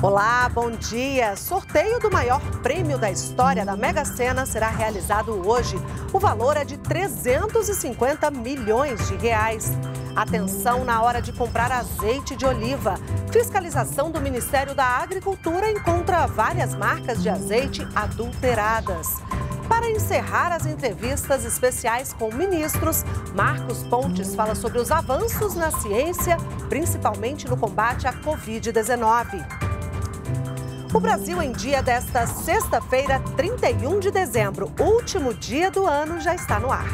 Olá, bom dia! Sorteio do maior prêmio da história da Mega Sena será realizado hoje. O valor é de 350 milhões de reais. Atenção na hora de comprar azeite de oliva. Fiscalização do Ministério da Agricultura encontra várias marcas de azeite adulteradas. Para encerrar as entrevistas especiais com ministros, Marcos Pontes fala sobre os avanços na ciência, principalmente no combate à Covid-19. O Brasil em dia desta sexta-feira, 31 de dezembro, último dia do ano, já está no ar.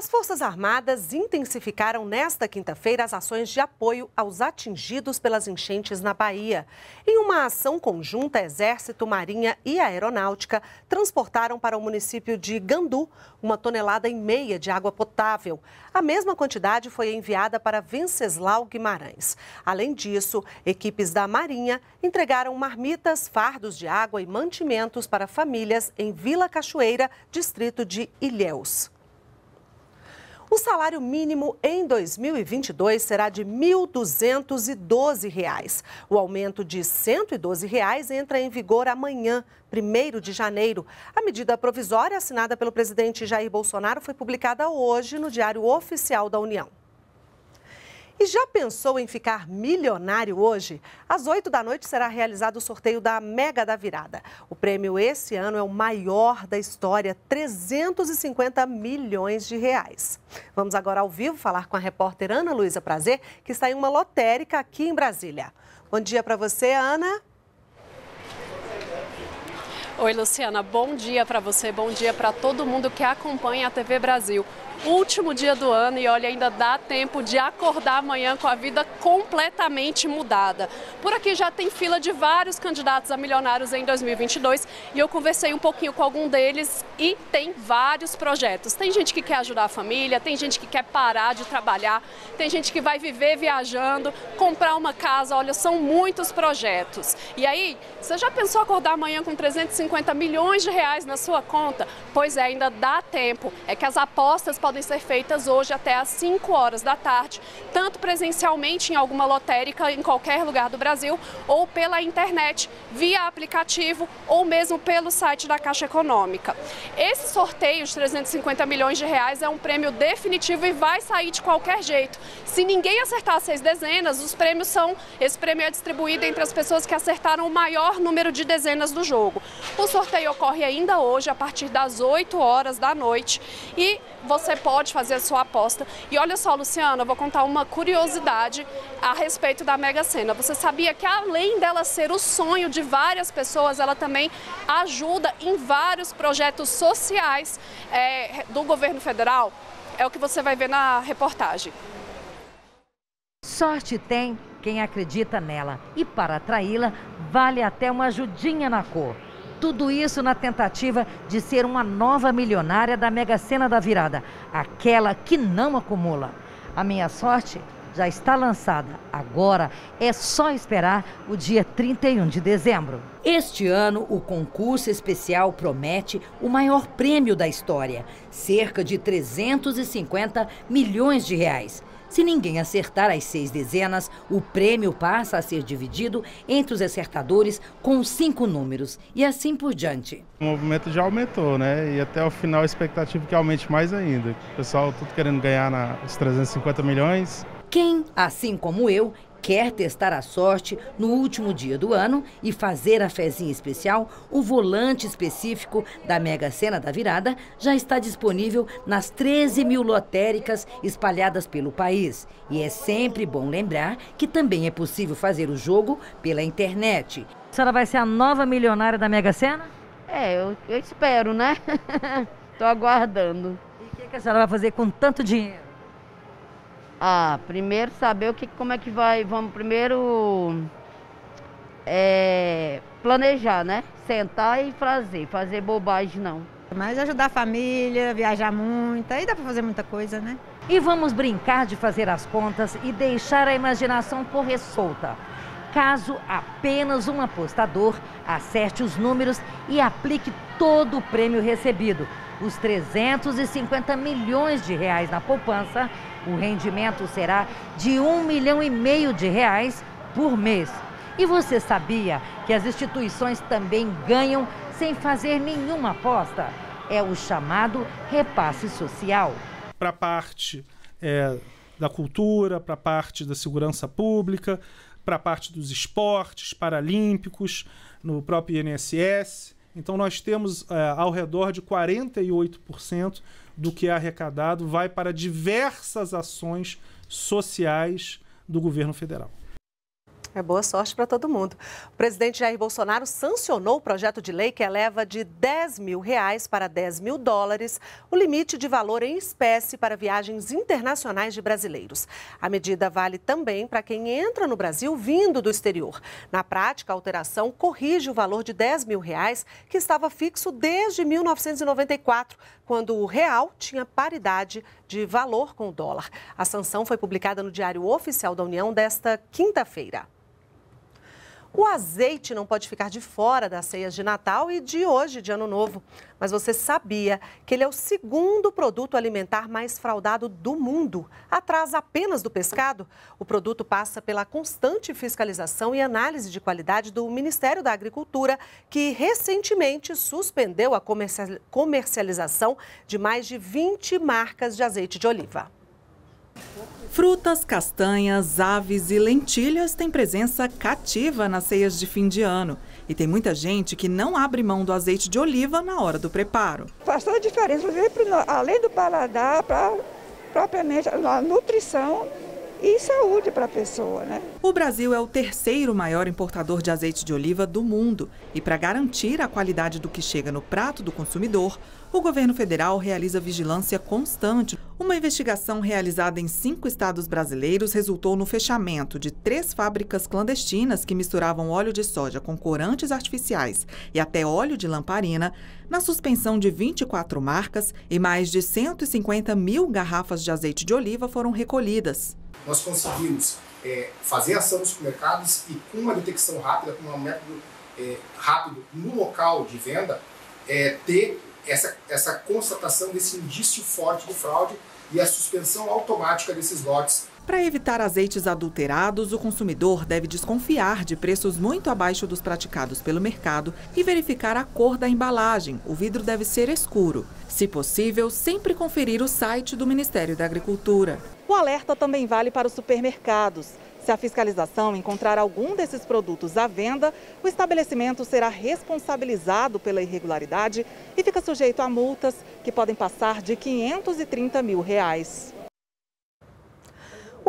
As Forças Armadas intensificaram nesta quinta-feira as ações de apoio aos atingidos pelas enchentes na Bahia. Em uma ação conjunta, Exército, Marinha e Aeronáutica transportaram para o município de Gandu uma tonelada e meia de água potável. A mesma quantidade foi enviada para Venceslau Guimarães. Além disso, equipes da Marinha entregaram marmitas, fardos de água e mantimentos para famílias em Vila Cachoeira, distrito de Ilhéus. O salário mínimo em 2022 será de R$ 1.212. O aumento de R$ 112 reais entra em vigor amanhã, 1 de janeiro. A medida provisória assinada pelo presidente Jair Bolsonaro foi publicada hoje no Diário Oficial da União. E já pensou em ficar milionário hoje? Às 8 da noite será realizado o sorteio da Mega da Virada. O prêmio esse ano é o maior da história, 350 milhões de reais. Vamos agora ao vivo falar com a repórter Ana Luísa Prazer, que está em uma lotérica aqui em Brasília. Bom dia para você, Ana. Oi, Luciana, bom dia para você, bom dia para todo mundo que acompanha a TV Brasil. Último dia do ano e olha, ainda dá tempo de acordar amanhã com a vida completamente mudada. Por aqui já tem fila de vários candidatos a milionários em 2022 e eu conversei um pouquinho com algum deles e tem vários projetos. Tem gente que quer ajudar a família, tem gente que quer parar de trabalhar, tem gente que vai viver viajando, comprar uma casa. Olha, são muitos projetos. E aí, você já pensou acordar amanhã com 350? 50 milhões de reais na sua conta? Pois é, ainda dá tempo. É que as apostas podem ser feitas hoje até às 5 horas da tarde, tanto presencialmente em alguma lotérica em qualquer lugar do Brasil ou pela internet, via aplicativo ou mesmo pelo site da Caixa Econômica. Esse sorteio de 350 milhões de reais é um prêmio definitivo e vai sair de qualquer jeito. Se ninguém acertar seis dezenas, os prêmios são esse prêmio é distribuído entre as pessoas que acertaram o maior número de dezenas do jogo. O sorteio ocorre ainda hoje, a partir das 8 horas da noite, e você pode fazer a sua aposta. E olha só, Luciana, eu vou contar uma curiosidade a respeito da Mega Sena. Você sabia que além dela ser o sonho de várias pessoas, ela também ajuda em vários projetos sociais é, do governo federal? É o que você vai ver na reportagem. Sorte tem quem acredita nela. E para atraí-la, vale até uma ajudinha na cor. Tudo isso na tentativa de ser uma nova milionária da Mega Sena da Virada, aquela que não acumula. A minha sorte já está lançada. Agora é só esperar o dia 31 de dezembro. Este ano, o concurso especial promete o maior prêmio da história, cerca de 350 milhões de reais. Se ninguém acertar as seis dezenas, o prêmio passa a ser dividido entre os acertadores com cinco números e assim por diante. O movimento já aumentou, né? E até o final a expectativa é que aumente mais ainda. O pessoal tudo querendo ganhar na, os 350 milhões. Quem, assim como eu, Quer testar a sorte no último dia do ano e fazer a fezinha especial? O volante específico da Mega Sena da Virada já está disponível nas 13 mil lotéricas espalhadas pelo país. E é sempre bom lembrar que também é possível fazer o jogo pela internet. A senhora vai ser a nova milionária da Mega Sena? É, eu, eu espero, né? Estou aguardando. E o que, que a senhora vai fazer com tanto dinheiro? Ah, primeiro saber o que, como é que vai. Vamos primeiro é, planejar, né? Sentar e fazer, fazer bobagem não. Mas ajudar a família, viajar muito, aí dá para fazer muita coisa, né? E vamos brincar de fazer as contas e deixar a imaginação correr solta. Caso apenas um apostador acerte os números e aplique todo o prêmio recebido, os 350 milhões de reais na poupança o rendimento será de um milhão e meio de reais por mês. E você sabia que as instituições também ganham sem fazer nenhuma aposta? É o chamado repasse social. Para a parte é, da cultura, para a parte da segurança pública, para a parte dos esportes paralímpicos, no próprio INSS. Então nós temos é, ao redor de 48% do que é arrecadado vai para diversas ações sociais do governo federal. É boa sorte para todo mundo. O presidente Jair Bolsonaro sancionou o projeto de lei que eleva de 10 mil reais para 10 mil dólares o limite de valor em espécie para viagens internacionais de brasileiros. A medida vale também para quem entra no Brasil vindo do exterior. Na prática, a alteração corrige o valor de 10 mil reais que estava fixo desde 1994, quando o real tinha paridade de valor com o dólar. A sanção foi publicada no Diário Oficial da União desta quinta-feira. O azeite não pode ficar de fora das ceias de Natal e de hoje, de Ano Novo. Mas você sabia que ele é o segundo produto alimentar mais fraudado do mundo, atrás apenas do pescado? O produto passa pela constante fiscalização e análise de qualidade do Ministério da Agricultura, que recentemente suspendeu a comercialização de mais de 20 marcas de azeite de oliva. Frutas, castanhas, aves e lentilhas têm presença cativa nas ceias de fim de ano. E tem muita gente que não abre mão do azeite de oliva na hora do preparo. Faz toda a diferença, além do paladar, para propriamente a nutrição e saúde para a pessoa. Né? O Brasil é o terceiro maior importador de azeite de oliva do mundo. E para garantir a qualidade do que chega no prato do consumidor, o governo federal realiza vigilância constante. Uma investigação realizada em cinco estados brasileiros resultou no fechamento de três fábricas clandestinas que misturavam óleo de soja com corantes artificiais e até óleo de lamparina, na suspensão de 24 marcas e mais de 150 mil garrafas de azeite de oliva foram recolhidas nós conseguimos é, fazer ação nos supermercados e com uma detecção rápida, com um método é, rápido no local de venda, é, ter essa, essa constatação desse indício forte de fraude e a suspensão automática desses lotes para evitar azeites adulterados, o consumidor deve desconfiar de preços muito abaixo dos praticados pelo mercado e verificar a cor da embalagem. O vidro deve ser escuro. Se possível, sempre conferir o site do Ministério da Agricultura. O alerta também vale para os supermercados. Se a fiscalização encontrar algum desses produtos à venda, o estabelecimento será responsabilizado pela irregularidade e fica sujeito a multas que podem passar de 530 mil reais.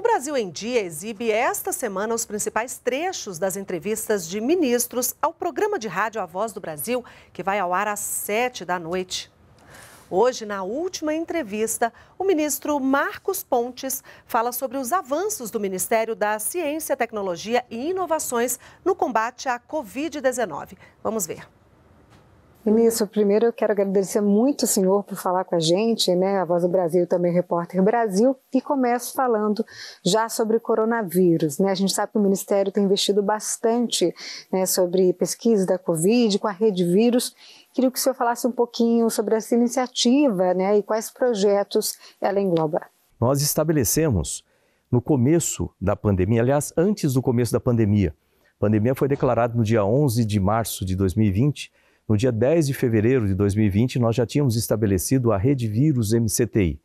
O Brasil em Dia exibe esta semana os principais trechos das entrevistas de ministros ao programa de rádio A Voz do Brasil, que vai ao ar às sete da noite. Hoje, na última entrevista, o ministro Marcos Pontes fala sobre os avanços do Ministério da Ciência, Tecnologia e Inovações no combate à Covid-19. Vamos ver. Ministro, primeiro eu quero agradecer muito o senhor por falar com a gente, né? A Voz do Brasil também repórter Brasil, e começo falando já sobre coronavírus, né? A gente sabe que o Ministério tem investido bastante, né, sobre pesquisa da Covid com a Rede Vírus. Queria que o senhor falasse um pouquinho sobre essa iniciativa, né, e quais projetos ela engloba. Nós estabelecemos no começo da pandemia, aliás, antes do começo da pandemia. A pandemia foi declarada no dia 11 de março de 2020 no dia 10 de fevereiro de 2020, nós já tínhamos estabelecido a Rede Vírus MCTI.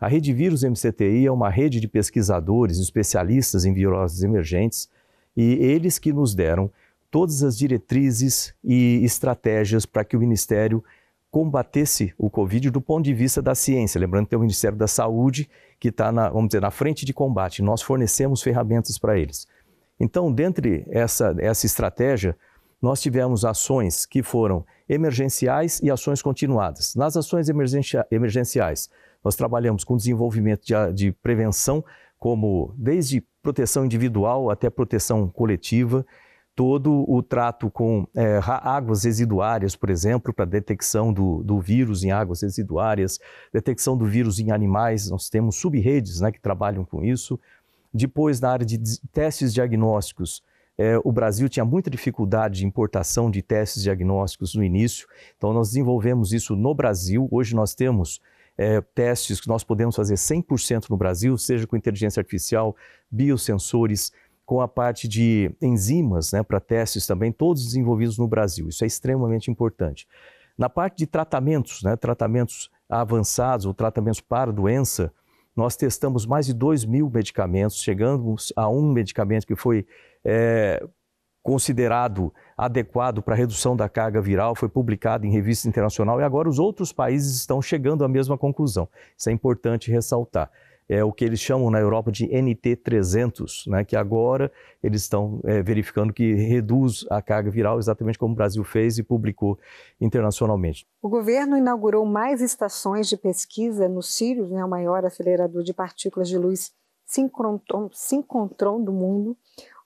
A Rede Vírus MCTI é uma rede de pesquisadores, especialistas em viroses emergentes, e eles que nos deram todas as diretrizes e estratégias para que o Ministério combatesse o Covid do ponto de vista da ciência. Lembrando que tem o Ministério da Saúde, que está, vamos dizer, na frente de combate. Nós fornecemos ferramentas para eles. Então, dentre essa, essa estratégia, nós tivemos ações que foram emergenciais e ações continuadas. Nas ações emergencia, emergenciais, nós trabalhamos com desenvolvimento de, de prevenção, como desde proteção individual até proteção coletiva, todo o trato com é, águas residuárias, por exemplo, para detecção do, do, vírus em águas residuárias, detecção do vírus em animais, nós temos subredes né, que trabalham com isso. Depois, na área de testes diagnósticos, é, o Brasil tinha muita dificuldade de importação de testes diagnósticos no início, então nós desenvolvemos isso no Brasil. Hoje nós temos é, testes que nós podemos fazer 100% no Brasil, seja com inteligência artificial, biosensores, com a parte de enzimas né, para testes também, todos desenvolvidos no Brasil. Isso é extremamente importante. Na parte de tratamentos, né, tratamentos avançados ou tratamentos para doença, nós testamos mais de 2 mil medicamentos, chegamos a um medicamento que foi é, considerado adequado para redução da carga viral, foi publicado em revista internacional e agora os outros países estão chegando à mesma conclusão. Isso é importante ressaltar. É o que eles chamam na Europa de NT300, né, que agora eles estão é, verificando que reduz a carga viral, exatamente como o Brasil fez e publicou internacionalmente. O governo inaugurou mais estações de pesquisa no Sirius, né, o maior acelerador de partículas de luz sincrontron, sincrontron do mundo,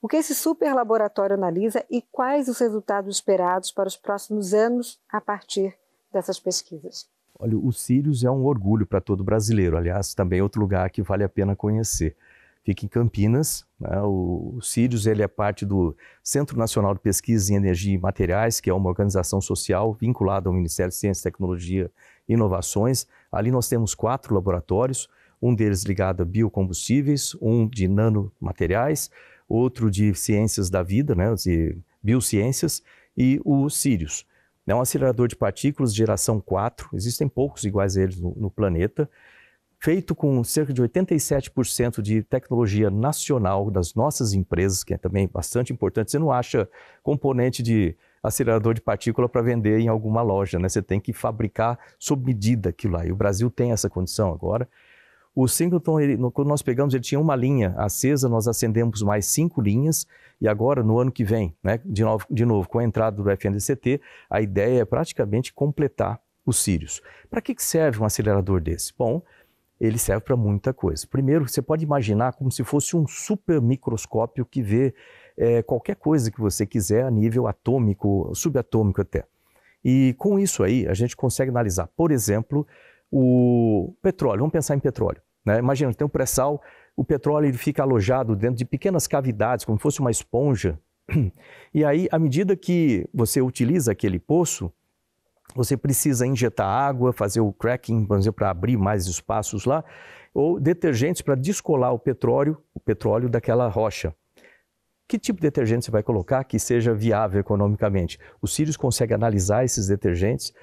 o que esse super laboratório analisa e quais os resultados esperados para os próximos anos a partir dessas pesquisas? Olha, o Sirius é um orgulho para todo brasileiro. Aliás, também é outro lugar que vale a pena conhecer. Fica em Campinas. Né? O, o Sirius ele é parte do Centro Nacional de Pesquisa em Energia e Materiais, que é uma organização social vinculada ao Ministério de Ciência, Tecnologia e Inovações. Ali nós temos quatro laboratórios, um deles ligado a biocombustíveis, um de nanomateriais, outro de ciências da vida, né, de biociências, e o Sirius. É um acelerador de partículas geração 4, existem poucos iguais a eles no, no planeta, feito com cerca de 87% de tecnologia nacional das nossas empresas, que é também bastante importante. Você não acha componente de acelerador de partícula para vender em alguma loja, né? Você tem que fabricar sob medida aquilo lá. E o Brasil tem essa condição agora. O Singleton, ele, no, quando nós pegamos, ele tinha uma linha acesa, nós acendemos mais cinco linhas, e agora, no ano que vem, né, de, novo, de novo, com a entrada do FNDCT, a ideia é praticamente completar os Sirius. Para que, que serve um acelerador desse? Bom, ele serve para muita coisa. Primeiro, você pode imaginar como se fosse um super microscópio que vê é, qualquer coisa que você quiser a nível atômico, subatômico até. E com isso aí, a gente consegue analisar, por exemplo, o petróleo. Vamos pensar em petróleo. Né? Imagina, tem um pré-sal, o petróleo ele fica alojado dentro de pequenas cavidades, como se fosse uma esponja. E aí, à medida que você utiliza aquele poço, você precisa injetar água, fazer o cracking, por exemplo, para abrir mais espaços lá, ou detergentes para descolar o petróleo, o petróleo daquela rocha. Que tipo de detergente você vai colocar que seja viável economicamente? O sírios consegue analisar esses detergentes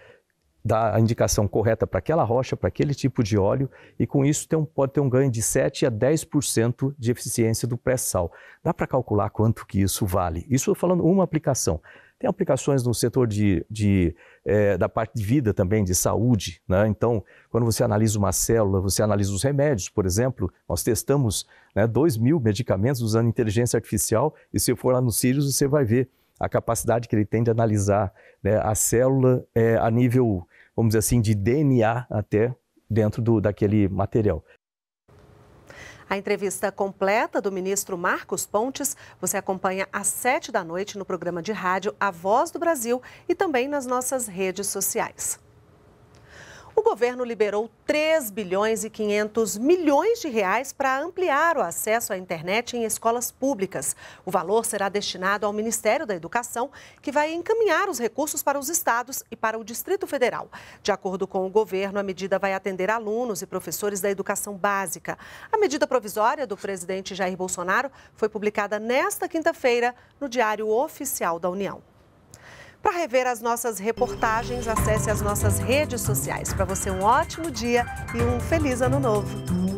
dar a indicação correta para aquela rocha, para aquele tipo de óleo, e com isso tem um, pode ter um ganho de 7 a 10% de eficiência do pré-sal. Dá para calcular quanto que isso vale. Isso falando uma aplicação. Tem aplicações no setor de, de é, da parte de vida também, de saúde. Né? Então, quando você analisa uma célula, você analisa os remédios, por exemplo, nós testamos né, 2 mil medicamentos usando inteligência artificial, e se for lá no Sirius, você vai ver a capacidade que ele tem de analisar né, a célula é, a nível, vamos dizer assim, de DNA até dentro do, daquele material. A entrevista completa do ministro Marcos Pontes você acompanha às sete da noite no programa de rádio A Voz do Brasil e também nas nossas redes sociais. O governo liberou 3 bilhões e 500 milhões de reais para ampliar o acesso à internet em escolas públicas. O valor será destinado ao Ministério da Educação, que vai encaminhar os recursos para os estados e para o Distrito Federal. De acordo com o governo, a medida vai atender alunos e professores da educação básica. A medida provisória do presidente Jair Bolsonaro foi publicada nesta quinta-feira no Diário Oficial da União. Para rever as nossas reportagens, acesse as nossas redes sociais. Para você, um ótimo dia e um feliz ano novo.